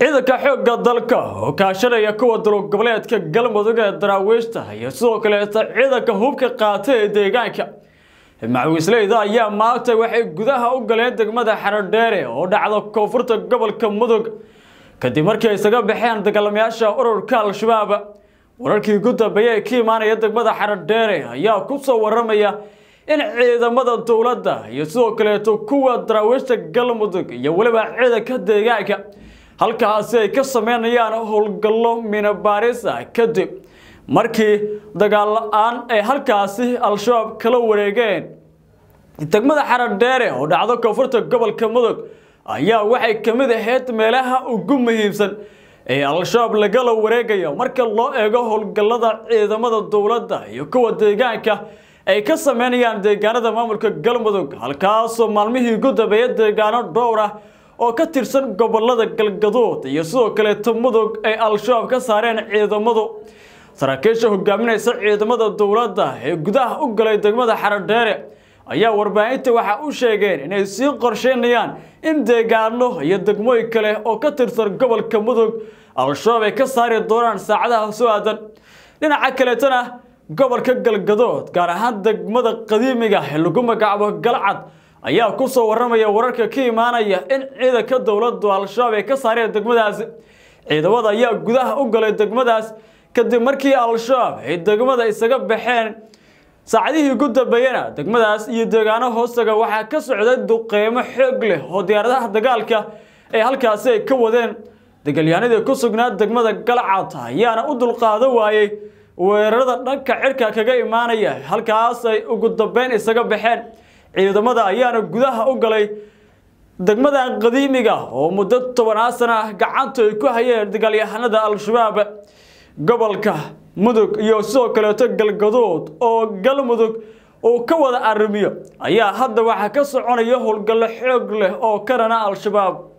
ciidanka xoogga dalka oo kaashanaya kuwa dulub goboleedka galmudug ee daraawiishta iyo sidoo kaleeta ciidanka hubka qaata ee deegaanka macwiisleyda ayaa maanta waxay gudaha u galeen degmada xaradheere oo dhacda koonfurta gobolka mudug kadib markii isaga baxeen dagaalamayaasha ururka al-shabaab wararkii ugu dambeeyey ee ka imaanaya degmada xaradheere ayaa ku soo waramaya in ciidamada dowladda iyo sidoo kaleeto kuwa daraawiishta galmudug iyo weliba ciidanka deegaanka halkaasi ay ka sameynayaan howlgallo minabaaris ah kadib markii dagaal la-aan ay halkaasi al-shabaab kala wareegeen degmada xaradheere oo dhacdo koonfurta gobolka mudug ayaa waxay ka mid ahayd meelaha ugu muhiimsan ee al-shabaab lagala wareegayo marka loo eego howlgallada ciidamada dowladda iyo kuwa deegaanka ay ka sameynayaan deegaanada maamulka galmudug halkaasoo maalmihii ugu dambeeya deegaano dhowr ah oo ka tirsan gobolada galgadood iyo sidoo kaleeto mudug ay al-shabaab ka saareen ciidamadu saraakiisha hogaaminaysa ciidamada dowladda ee gudaha u galay degmada xaradheere ayaa warbaahinta waxaa u sheegeen inay sii qorsheynayaan in deegaano iyo degmooyin kale oo ka tirsan gobolka mudug al-shabaab ay ka saari doonaan saacadaha soo aadan dhinaca kaleetana gobolka galgadood gaar ahaan degmada qadiimiga ee lagu magacaabo galcad ayaa ku soo warramaya wararka ka imaanaya in ciidanka dowladdu al-shabaab ay ka saareen degmadaas ciidamada ayaa gudaha u galay degmadaas kadib markii al-shabaab ay degmada isaga baxeen saacadihii ugu dambeeyana degmadaas iyo deegaano hoostaga waxaa ka socday duqeymo xoog leh oo diyaaradaha dagaalka ee halkaasi ay ka wadeen degalyaanadii ku sugnaa degmada galcad ayaana u dulqaado waayey weerarada dhanka cirka kaga imaanaya halkaas ay ugu dambeyn isaga baxeen ciidamada ayaana gudaha u galay degmada qadiimiga oo muddo tobanaa sana ah gacanta ay ku hayeen dagaalyahanada al-shabaab gobolka mudug iyo sidoo kaleeto galgadood oo galmudug uu ka wada arrimiyo ayaa hadda waxaa ka soconaya howlgallo xoog leh oo karana al-shabaab